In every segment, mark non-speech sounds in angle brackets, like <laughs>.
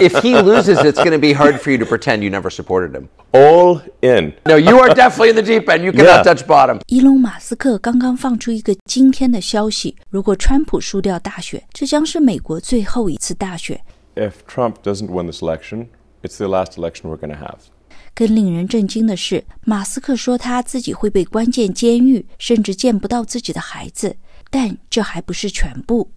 if he loses, it's going to be hard for you to pretend you never supported him. All in. No, you are definitely in the deep end. You cannot yeah. touch bottom. 伊隆·马斯克刚刚放出一个惊天的消息：如果川普输掉大选，这将是美国最后一次大选。If Trump doesn't win this election, it's the last election we're going to have. 更令人震惊的是，马斯克说他自己会被关进监狱，甚至见不到自己的孩子。但这还不是全部。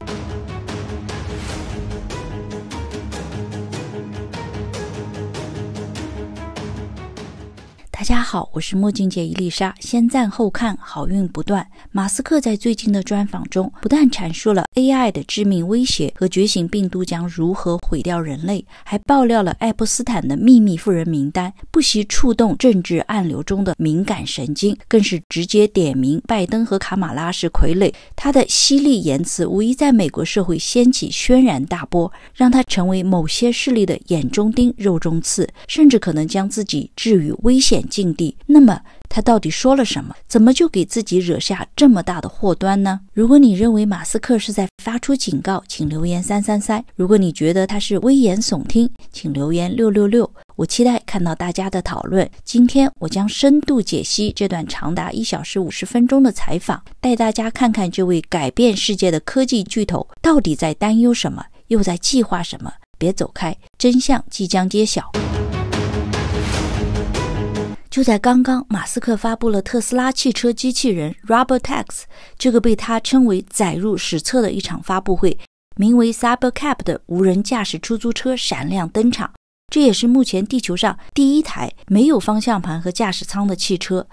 大家好，我是墨镜姐伊丽莎，先赞后看，好运不断。马斯克在最近的专访中，不但阐述了 AI 的致命威胁和觉醒病毒将如何毁掉人类，还爆料了爱泼斯坦的秘密富人名单，不惜触动政治暗流中的敏感神经，更是直接点名拜登和卡马拉是傀儡。他的犀利言辞无疑在美国社会掀起轩然大波，让他成为某些势力的眼中钉、肉中刺，甚至可能将自己置于危险。境地，那么他到底说了什么？怎么就给自己惹下这么大的祸端呢？如果你认为马斯克是在发出警告，请留言三三三；如果你觉得他是危言耸听，请留言六六六。我期待看到大家的讨论。今天我将深度解析这段长达一小时五十分钟的采访，带大家看看这位改变世界的科技巨头到底在担忧什么，又在计划什么。别走开，真相即将揭晓。就在刚刚，马斯克发布了特斯拉汽车机器人 Robotax，这个被他称为载入史册的一场发布会，名为 Cybercab 的无人驾驶出租车闪亮登场。这也是目前地球上第一台没有方向盘和驾驶舱的汽车。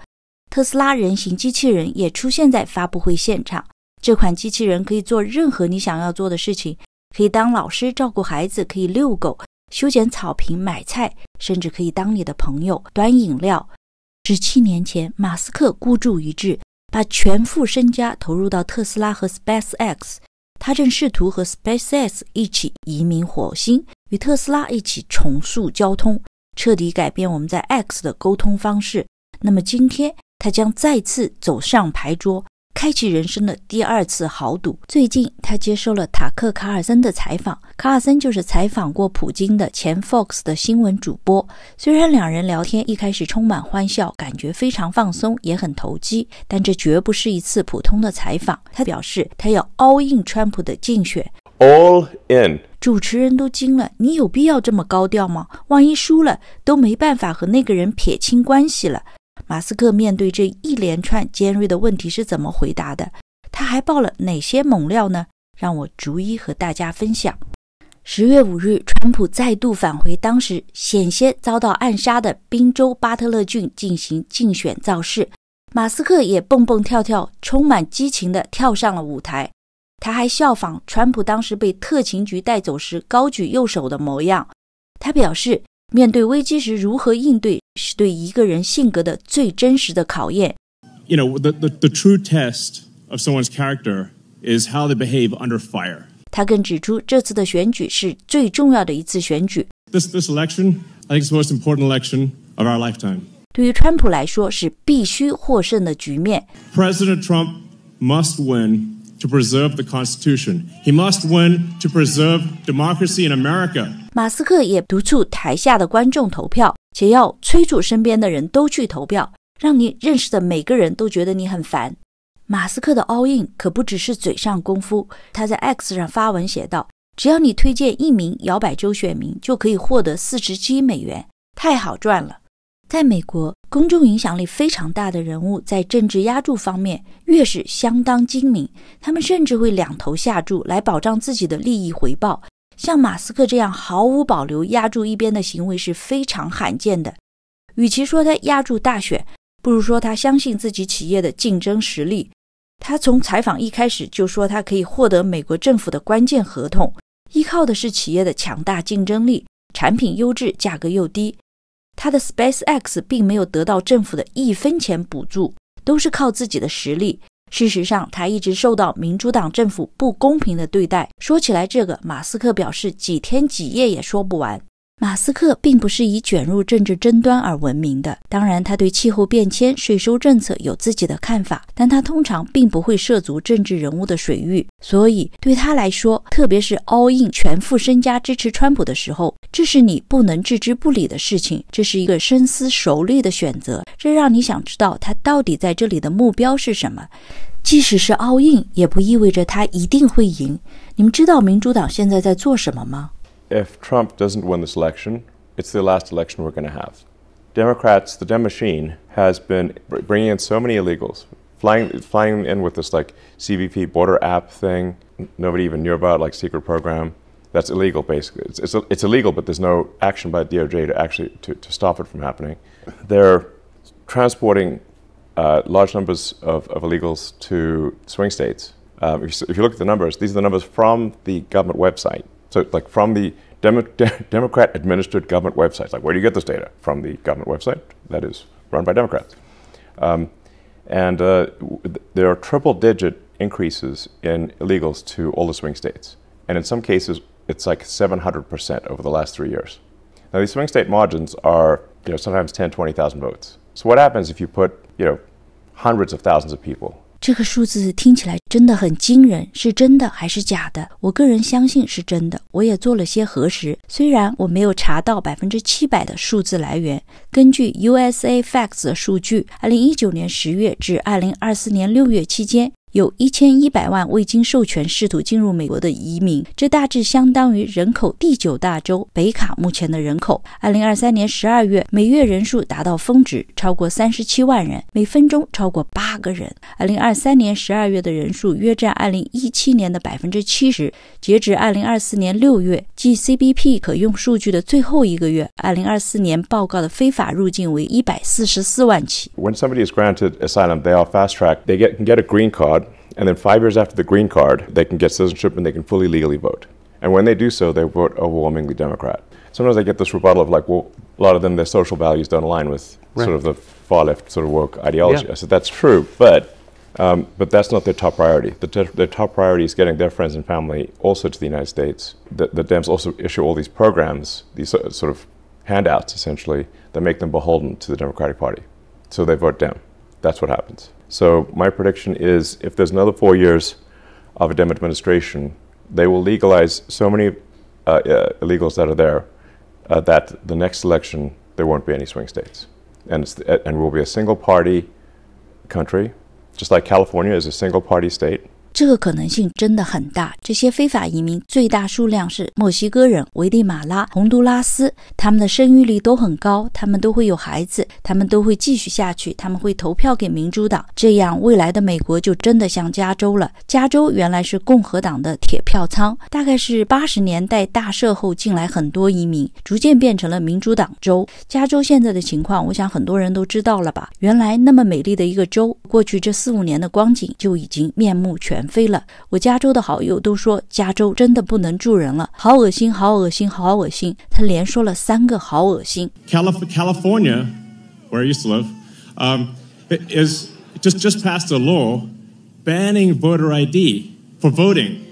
特斯拉人形机器人也出现在发布会现场。这款机器人可以做任何你想要做的事情，可以当老师照顾孩子，可以遛狗。修剪草坪、买菜，甚至可以当你的朋友端饮料。十七年前，马斯克孤注一掷，把全副身家投入到特斯拉和 Space X。他正试图和 Space X 一起移民火星，与特斯拉一起重塑交通，彻底改变我们在 X 的沟通方式。那么今天，他将再次走上牌桌。开启人生的第二次豪赌。最近，他接受了塔克·卡尔森的采访。卡尔森就是采访过普京的前 Fox 的新闻主播。虽然两人聊天一开始充满欢笑，感觉非常放松，也很投机，但这绝不是一次普通的采访。他表示，他要 All In 川普的竞选。All In。主持人都惊了：“你有必要这么高调吗？万一输了，都没办法和那个人撇清关系了。”马斯克面对这一连串尖锐的问题是怎么回答的？他还爆了哪些猛料呢？让我逐一和大家分享。十月五日，川普再度返回当时险些遭到暗杀的宾州巴特勒郡进行竞选造势，马斯克也蹦蹦跳跳、充满激情地跳上了舞台。他还效仿川普当时被特勤局带走时高举右手的模样。他表示，面对危机时如何应对？是对一个人性格的最真实的考验。You know, the the the true test of someone's character is how they behave under fire. 他更指出，这次的选举是最重要的一次选举。This this election, I think, is the most important election of our lifetime. 对于川普来说，是必须获胜的局面。President Trump must win to preserve the Constitution. He must win to preserve democracy in America. 马斯克也督促台下的观众投票。且要催促身边的人都去投票，让你认识的每个人都觉得你很烦。马斯克的 All In 可不只是嘴上功夫，他在 X 上发文写道：“只要你推荐一名摇摆州选民，就可以获得四十七美元，太好赚了。”在美国，公众影响力非常大的人物在政治押注方面越是相当精明，他们甚至会两头下注来保障自己的利益回报。像马斯克这样毫无保留压住一边的行为是非常罕见的。与其说他压住大选，不如说他相信自己企业的竞争实力。他从采访一开始就说，他可以获得美国政府的关键合同，依靠的是企业的强大竞争力，产品优质，价格又低。他的 SpaceX 并没有得到政府的一分钱补助，都是靠自己的实力。事实上，他一直受到民主党政府不公平的对待。说起来，这个马斯克表示几天几夜也说不完。马斯克并不是以卷入政治争端而闻名的。当然，他对气候变迁、税收政策有自己的看法，但他通常并不会涉足政治人物的水域。所以，对他来说，特别是 all in 全副身家支持川普的时候，这是你不能置之不理的事情。这是一个深思熟虑的选择，这让你想知道他到底在这里的目标是什么。即使是 all in，也不意味着他一定会赢。你们知道民主党现在在做什么吗？if Trump doesn't win this election, it's the last election we're going to have. Democrats, the Dem machine, has been bringing in so many illegals, flying, flying in with this like CBP border app thing nobody even knew about, like secret program. That's illegal, basically. It's, it's, it's illegal, but there's no action by DOJ to actually to, to stop it from happening. They're transporting uh, large numbers of, of illegals to swing states. Um, if, you, if, you, look at the numbers, these are the numbers from the government website. So like from the Demo- de- Democrat-administered government websites. Like, where do you get this data? From the government website that is run by Democrats. Um, and uh, w- there are triple-digit increases in illegals to all the swing states, and in some cases, it's like 700% over the last three years. Now, these swing state margins are, you know, sometimes 10, 20,000 votes. So what happens if you put, you know, hundreds of thousands of people 这个数字听起来真的很惊人，是真的还是假的？我个人相信是真的，我也做了些核实，虽然我没有查到百分之七百的数字来源，根据 USA Facts 的数据，二零一九年十月至二零二四年六月期间。有一千一百万未经授权试图进入美国的移民，这大致相当于人口第九大州北卡目前的人口。二零二三年十二月，每月人数达到峰值，超过三十七万人，每分钟超过八个人。二零二三年十二月的人数约占二零一七年的百分之七十。截止二零二四年六月，即 CBP 可用数据的最后一个月，二零二四年报告的非法入境为一百四十四万起。When somebody is granted asylum, they are fast tracked. They get get a green card. And then five years after the green card, they can get citizenship and they can fully legally vote. And when they do so, they vote overwhelmingly Democrat. Sometimes I get this rebuttal of like, well, a lot of them, their social values don't align with right. sort of the far left sort of woke ideology. Yeah. I said, that's true, but, um, but that's not their top priority. The their top priority is getting their friends and family also to the United States. The, the Dems also issue all these programs, these uh, sort of handouts essentially, that make them beholden to the Democratic Party. So they vote Dem. That's what happens. So my prediction is if there's another four years of a Dem administration, they will legalize so many uh, uh, illegals that are there uh, that the next election there won't be any swing states. And, uh, and we'll be a single party country, just like California is a single party state. 这个可能性真的很大。这些非法移民最大数量是墨西哥人、危地马拉、洪都拉斯，他们的生育率都很高，他们都会有孩子，他们都会继续下去，他们会投票给民主党，这样未来的美国就真的像加州了。加州原来是共和党的铁票仓，大概是八十年代大赦后进来很多移民，逐渐变成了民主党州。加州现在的情况，我想很多人都知道了吧？原来那么美丽的一个州，过去这四五年的光景就已经面目全。远飞了。我加州的好友都说加州真的不能住人了，好恶心，好恶心，好恶心。他连说了三个好恶心。California, where I used to live, um, is just just passed a law banning voter ID for voting.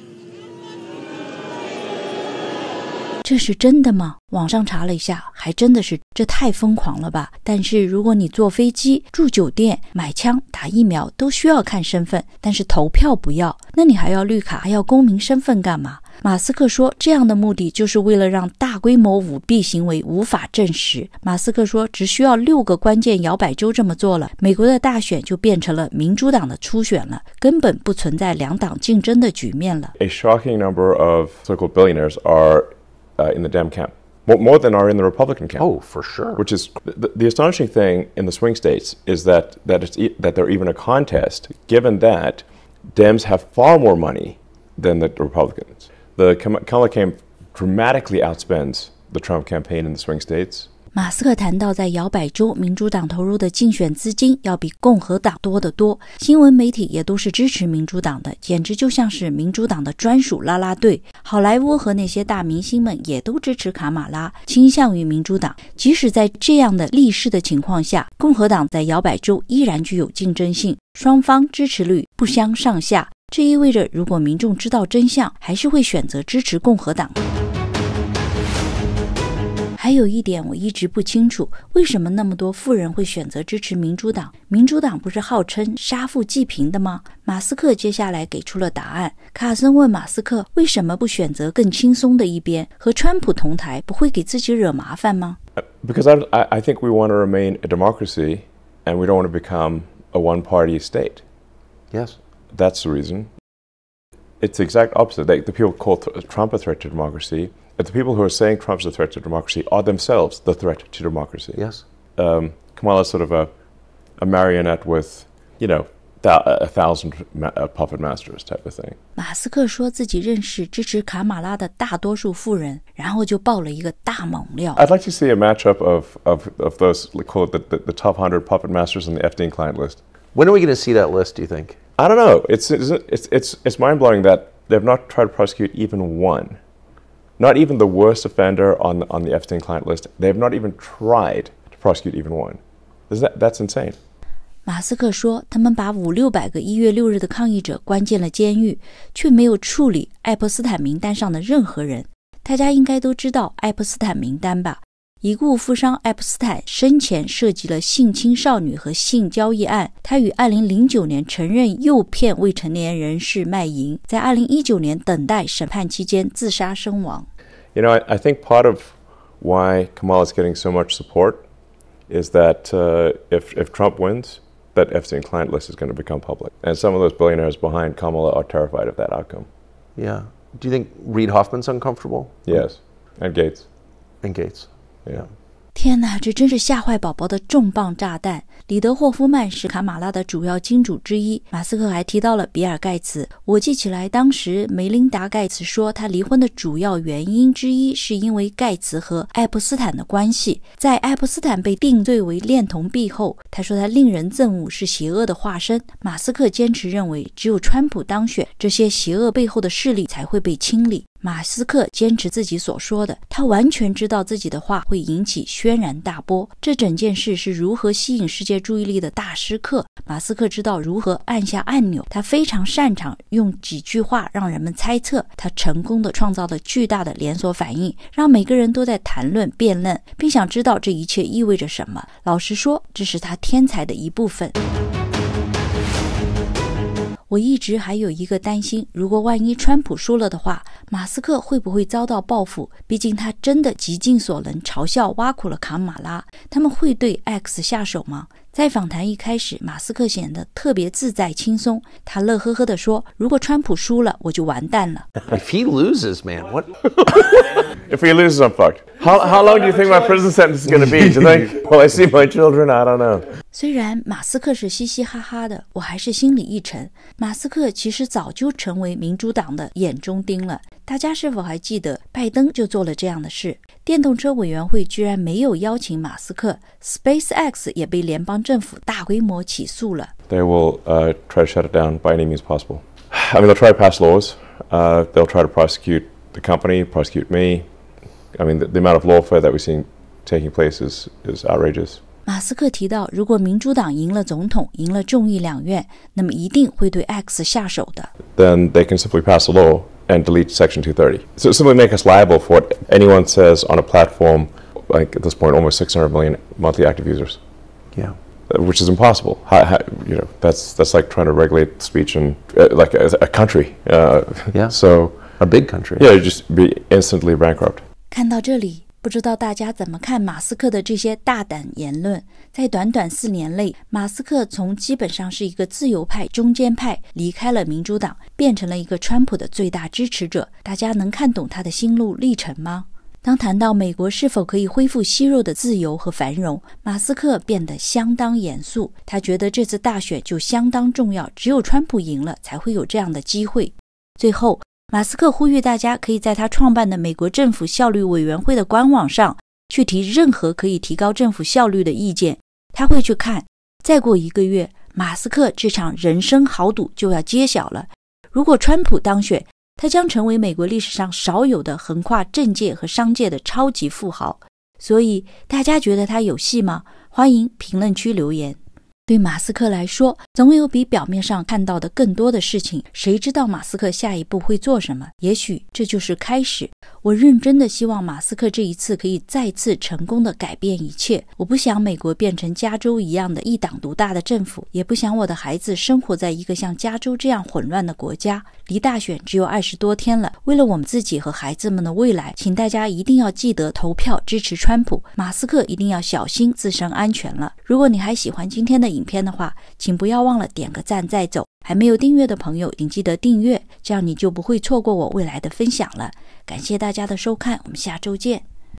这是真的吗？网上查了一下，还真的是这太疯狂了吧！但是如果你坐飞机、住酒店、买枪、打疫苗都需要看身份，但是投票不要，那你还要绿卡还要公民身份干嘛？马斯克说，这样的目的就是为了让大规模舞弊行为无法证实。马斯克说，只需要六个关键摇摆州这么做了，美国的大选就变成了民主党的初选了，根本不存在两党竞争的局面了。A shocking number of so-called billionaires are. uh, in the Dem camp, more, than are in the Republican camp. Oh, for sure. Which is the, the astonishing thing in the swing states is that that it's e- that they're even a contest, given that Dems have far more money than the Republicans. The Kamala camp dramatically outspends the Trump campaign in the swing states. 马斯克谈到，在摇摆州，民主党投入的竞选资金要比共和党多得多。新闻媒体也都是支持民主党的，简直就像是民主党的专属拉拉队。好莱坞和那些大明星们也都支持卡马拉，倾向于民主党。即使在这样的历史的情况下，共和党在摇摆州依然具有竞争性，双方支持率不相上下。这意味着，如果民众知道真相，还是会选择支持共和党。还有一点我一直不清楚，为什么那么多富人会选择支持民主党？民主党不是号称杀富济贫的吗？马斯克接下来给出了答案。卡尔森问马斯克为什么不选择更轻松的一边，和川普同台，不会给自己惹麻烦吗？Because I I think we want to remain a democracy, and we don't want to become a one-party state. Yes, that's the reason. It's the exact opposite. Like the people call Trump a threat to democracy the people who are saying Trump's a threat to democracy are themselves the threat to democracy. Yes. Um, Kamala's sort of a, a marionette with, you know, a thousand uh, puppet masters type of thing。马斯克说自己认识支持卡马拉的大多数富人，然后就爆了一个大猛料。I'd like to see a matchup of of of those call it the the, the top hundred puppet masters on the FDN client list. When are we going to see that list? Do you think? I don't know. It's it's it's it's, it's mind blowing that they've not tried to prosecute even one. Not even the worst offender on, on the F-10 client list. They have not even tried to prosecute even one. That, that's insane. 马斯克说，他们把五六百个一月六日的抗议者关进了监狱，却没有处理爱泼斯坦名单上的任何人。大家应该都知道爱泼斯坦名单吧？已故富商爱普斯坦生前涉及了性侵少女和性交易案他于 know, I, think part of why Kamala is getting so much support is that uh, if, if Trump wins, that Epstein client list is going to become public. And some of those billionaires behind Kamala are terrified of that outcome. Yeah. Do you think Reid Hoffman's uncomfortable? Yes. And Gates. And Gates. 天哪，这真是吓坏宝宝的重磅炸弹！里德霍夫曼是卡马拉的主要金主之一。马斯克还提到了比尔盖茨。我记起来，当时梅琳达盖茨说，他离婚的主要原因之一是因为盖茨和爱普斯坦的关系。在爱普斯坦被定罪为恋童癖后，他说他令人憎恶，是邪恶的化身。马斯克坚持认为，只有川普当选，这些邪恶背后的势力才会被清理。马斯克坚持自己所说的，他完全知道自己的话会引起轩然大波。这整件事是如何吸引世界注意力的大师课。马斯克知道如何按下按钮，他非常擅长用几句话让人们猜测。他成功的创造了巨大的连锁反应，让每个人都在谈论、辩论，并想知道这一切意味着什么。老实说，这是他天才的一部分。我一直还有一个担心，如果万一川普输了的话。马斯克会不会遭到报复？毕竟他真的极尽所能嘲笑、挖苦了卡马拉。他们会对 X 下手吗？在访谈一开始，马斯克显得特别自在轻松，他乐呵呵地说：“如果川普输了，我就完蛋了。” If he loses, man, what? If he loses, I'm fucked. How how long do you think my prison sentence is going to be? Do you think? Well, I see my children. I don't know. 虽然马斯克是嘻嘻哈哈的，我还是心里一沉。马斯克其实早就成为民主党的眼中钉了。大家是否还记得，拜登就做了这样的事？电动车委员会居然没有邀请马斯克，SpaceX 也被联邦政府大规模起诉了。They will uh, try to shut it down by any means possible. I mean, they'll try to pass laws. Uh, they'll try to prosecute the company, prosecute me. I mean, the, the amount of lawfare that we've seen taking place is is outrageous. 马斯克提到，如果民主党赢了总统，赢了众议两院，那么一定会对 X 下手的。Then they can simply pass a law and delete Section 230. So simply make us liable for what anyone says on a platform like at this point almost 600 million monthly active users. Yeah. Uh, which is impossible. How, how, you know, that's that's like trying to regulate speech in uh, like a, a country. Uh, yeah. <laughs> So a big country. Yeah, you just be instantly bankrupt. 看到这里，不知道大家怎么看马斯克的这些大胆言论？在短短四年内，马斯克从基本上是一个自由派中间派，离开了民主党，变成了一个川普的最大支持者。大家能看懂他的心路历程吗？当谈到美国是否可以恢复昔日的自由和繁荣，马斯克变得相当严肃。他觉得这次大选就相当重要，只有川普赢了，才会有这样的机会。最后。马斯克呼吁大家可以在他创办的美国政府效率委员会的官网上去提任何可以提高政府效率的意见，他会去看。再过一个月，马斯克这场人生豪赌就要揭晓了。如果川普当选，他将成为美国历史上少有的横跨政界和商界的超级富豪。所以，大家觉得他有戏吗？欢迎评论区留言。对马斯克来说，总有比表面上看到的更多的事情。谁知道马斯克下一步会做什么？也许这就是开始。我认真的希望马斯克这一次可以再次成功的改变一切。我不想美国变成加州一样的一党独大的政府，也不想我的孩子生活在一个像加州这样混乱的国家。离大选只有二十多天了，为了我们自己和孩子们的未来，请大家一定要记得投票支持川普。马斯克一定要小心自身安全了。如果你还喜欢今天的，影片的话，请不要忘了点个赞再走。还没有订阅的朋友，请记得订阅，这样你就不会错过我未来的分享了。感谢大家的收看，我们下周见。